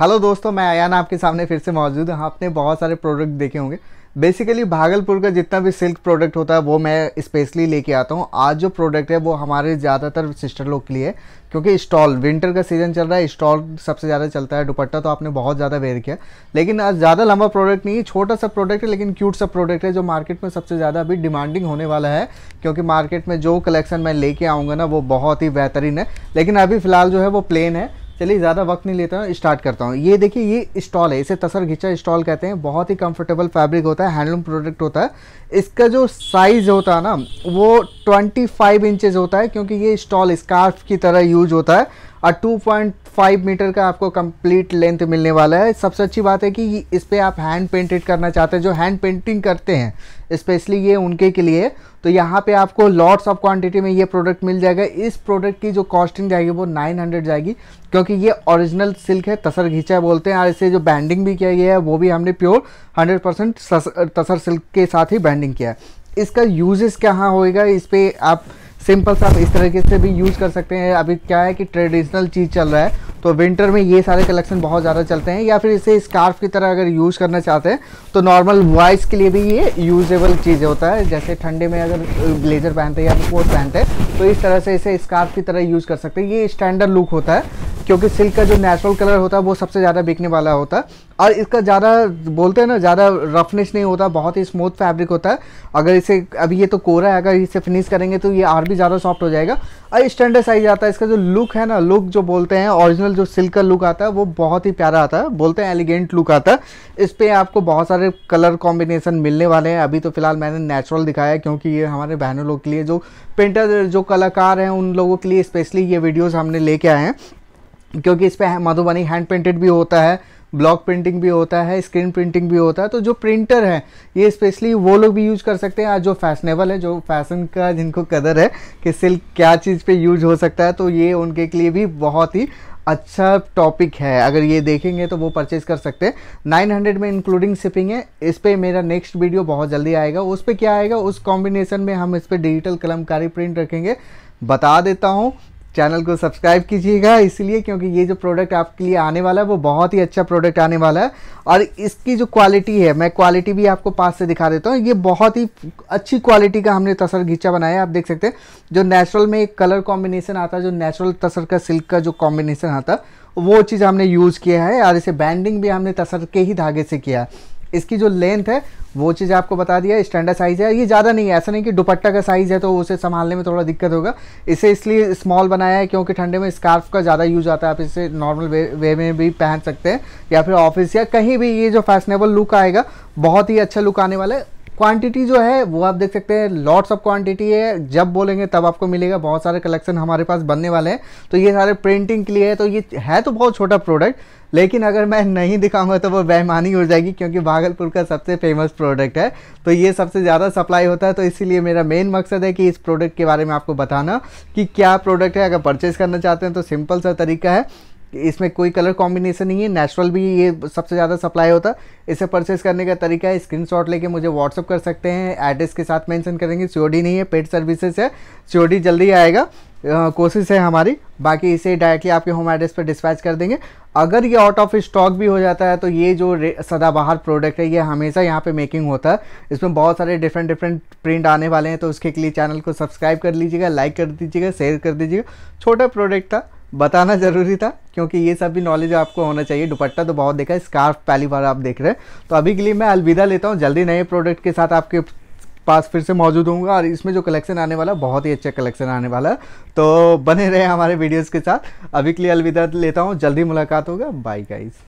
hello दोस्तों मैं आयान आपके सामने फिर से मौजूद हूँ आपने बहुत सारे प्रोडक्ट देखे होंगे बेसिकली भागलपुर का जितना भी सिल्क प्रोडक्ट होता है वो मैं स्पेशली लेके आता हूँ आज जो प्रोडक्ट है वो हमारे ज़्यादातर सिस्टर लोग के लिए है क्योंकि स्टॉल विंटर का सीज़न चल रहा है स्टॉल सबसे ज़्यादा चलता है दुपट्टा तो आपने बहुत ज़्यादा वेयर किया लेकिन आज ज़्यादा लंबा प्रोडक्ट नहीं है छोटा सा प्रोडक्ट है लेकिन क्यूट सा प्रोडक्ट है जो मार्केट में सबसे ज़्यादा अभी डिमांडिंग होने वाला है क्योंकि मार्केट में जो कलेक्शन मैं लेके आऊँगा ना वो बहुत ही बेहतरीन है लेकिन अभी फ़िलहाल जो है वो प्लेन है चलिए ज़्यादा वक्त नहीं लेता स्टार्ट करता हूँ ये देखिए ये स्टॉल है इसे तसर घिंचा स्टॉल कहते हैं बहुत ही कंफर्टेबल फैब्रिक होता है हैंडलूम प्रोडक्ट होता है इसका जो साइज़ होता है ना वो 25 फाइव होता है क्योंकि ये स्टॉल स्कार्फ की तरह यूज होता है और 2.5 मीटर का आपको कंप्लीट लेंथ मिलने वाला है सबसे अच्छी बात है कि इस पर आप हैंड पेंटेड करना चाहते हैं जो हैंड पेंटिंग करते हैं स्पेशली ये उनके के लिए तो यहाँ पे आपको लॉट्स ऑफ क्वांटिटी में ये प्रोडक्ट मिल जाएगा इस प्रोडक्ट की जो कॉस्टिंग जाएगी वो 900 जाएगी क्योंकि ये ओरिजिनल सिल्क है तसर घींचा बोलते हैं और इसे जो बैंडिंग भी किया गया है वो भी हमने pure hundred percent tussar silk के साथ ही बैंडिंग किया है इसका यूजेस क्या होएगा इस पर आप सिंपल सा आप इस तरीके से भी यूज़ कर सकते हैं अभी क्या है कि ट्रेडिशनल चीज़ चल रहा है तो विंटर में ये सारे कलेक्शन बहुत ज़्यादा चलते हैं या फिर इसे स्कार्फ की तरह अगर यूज़ करना चाहते हैं तो नॉर्मल वॉइस के लिए भी ये यूजेबल चीज़ होता है जैसे ठंडे में अगर ब्लेजर पहनते हैं या फिर कोट पहनते हैं तो इस तरह से इसे स्कार्फ की तरह यूज़ कर सकते हैं ये स्टैंडर्ड लुक होता है क्योंकि सिल्क का जो नेचुरल कलर होता है वो सबसे ज़्यादा बिकने वाला होता है और इसका ज़्यादा बोलते हैं ना ज़्यादा रफनेस नहीं होता बहुत ही स्मूथ फैब्रिक होता है अगर इसे अभी ये तो कोरा है अगर इसे फिनिश करेंगे तो ये और भी ज़्यादा सॉफ्ट हो जाएगा और स्टैंडर्ड साइज आता है इसका जो लुक है ना लुक जो बोलते हैं ओरिजिनल जो सिल्क का लुक आता है वो बहुत ही प्यारा आता है बोलते हैं एलिगेंट लुक आता है इस पर आपको बहुत सारे कलर कॉम्बिनेशन मिलने वाले हैं अभी तो फिलहाल मैंने नेचुरल दिखाया है क्योंकि ये हमारे बहनों लोग के लिए जो पेंटर जो कलाकार हैं उन लोगों के लिए स्पेशली ये वीडियोज़ हमने लेके आए हैं क्योंकि इस पर मधुबनी हैंड पेंटेड भी होता है ब्लॉक प्रिंटिंग भी होता है स्क्रीन प्रिंटिंग भी होता है तो जो प्रिंटर है ये स्पेशली वो लोग भी यूज कर सकते हैं आज जो फैशनेबल है जो फैशन का जिनको कदर है कि सिल्क क्या चीज़ पे यूज हो सकता है तो ये उनके लिए भी बहुत ही अच्छा टॉपिक है अगर ये देखेंगे तो वो परचेज़ कर सकते हैं नाइन हंड्रेड में इंक्लूडिंग शिपिंग है इस पर मेरा नेक्स्ट वीडियो बहुत जल्दी आएगा उस पर क्या आएगा उस कॉम्बिनेशन में हम इस पर डिजिटल कलमकारी प्रिंट रखेंगे बता देता हूँ चैनल को सब्सक्राइब कीजिएगा इसलिए क्योंकि ये जो प्रोडक्ट आपके लिए आने वाला है वो बहुत ही अच्छा प्रोडक्ट आने वाला है और इसकी जो क्वालिटी है मैं क्वालिटी भी आपको पास से दिखा देता हूँ ये बहुत ही अच्छी क्वालिटी का हमने तसर घींचा बनाया है आप देख सकते हैं जो नेचुरल में एक कलर कॉम्बिनेशन आता है जो नेचुरल तसर का सिल्क का जो कॉम्बिनेशन आता वो चीज़ हमने यूज़ किया है और इसे बैंडिंग भी हमने तसर के ही धागे से किया है इसकी जो लेंथ है वो चीज़ आपको बता दिया है स्टैंडर्ड साइज़ है ये ज़्यादा नहीं है ऐसा नहीं कि दुपट्टा का साइज़ है तो उसे संभालने में थोड़ा दिक्कत होगा इसे इसलिए स्मॉल बनाया है क्योंकि ठंडे में स्कार्फ का ज़्यादा यूज आता है आप इसे नॉर्मल वे, वे में भी पहन सकते हैं या फिर ऑफिस या कहीं भी ये जो फैशनेबल लुक आएगा बहुत ही अच्छा लुक आने वाला है क्वांटिटी जो है वो आप देख सकते हैं लॉट्स ऑफ क्वांटिटी है जब बोलेंगे तब आपको मिलेगा बहुत सारे कलेक्शन हमारे पास बनने वाले हैं तो ये सारे प्रिंटिंग के लिए है तो ये है तो बहुत छोटा प्रोडक्ट लेकिन अगर मैं नहीं दिखाऊंगा तो वो बेमानी हो जाएगी क्योंकि भागलपुर का सबसे फेमस प्रोडक्ट है तो ये सबसे ज़्यादा सप्लाई होता है तो इसीलिए मेरा मेन मकसद है कि इस प्रोडक्ट के बारे में आपको बताना कि क्या प्रोडक्ट है अगर परचेज़ करना चाहते हैं तो सिंपल सा तरीका है इसमें कोई कलर कॉम्बिनेशन नहीं है नेचुरल भी ये सबसे ज़्यादा सप्लाई होता है इसे परचेस करने का तरीका है स्क्रीन शॉट लेके मुझे व्हाट्सअप कर सकते हैं एड्रेस के साथ मेंशन करेंगे सी नहीं है पेड सर्विसेज है सी जल्दी आएगा कोशिश है हमारी बाकी इसे डायरेक्टली आपके होम एड्रेस पर डिस्पैच कर देंगे अगर ये आउट ऑफ स्टॉक भी हो जाता है तो ये जो सदाबहार प्रोडक्ट है ये हमेशा यहाँ पे मेकिंग होता है इसमें बहुत सारे डिफरेंट डिफरेंट प्रिंट आने वाले हैं तो उसके लिए चैनल को सब्सक्राइब कर लीजिएगा लाइक कर दीजिएगा शेयर कर दीजिएगा छोटा प्रोडक्ट था बताना ज़रूरी था क्योंकि ये सब भी नॉलेज आपको होना चाहिए दुपट्टा तो बहुत देखा है स्कार्फ पहली बार आप देख रहे हैं तो अभी के लिए मैं अलविदा लेता हूँ जल्दी नए प्रोडक्ट के साथ आपके पास फिर से मौजूद होऊंगा और इसमें जो कलेक्शन आने वाला बहुत ही अच्छा कलेक्शन आने वाला है तो बने रहे हमारे वीडियोज़ के साथ अभी के लिए अलविदा लेता हूँ जल्दी मुलाकात होगा बाई गाइज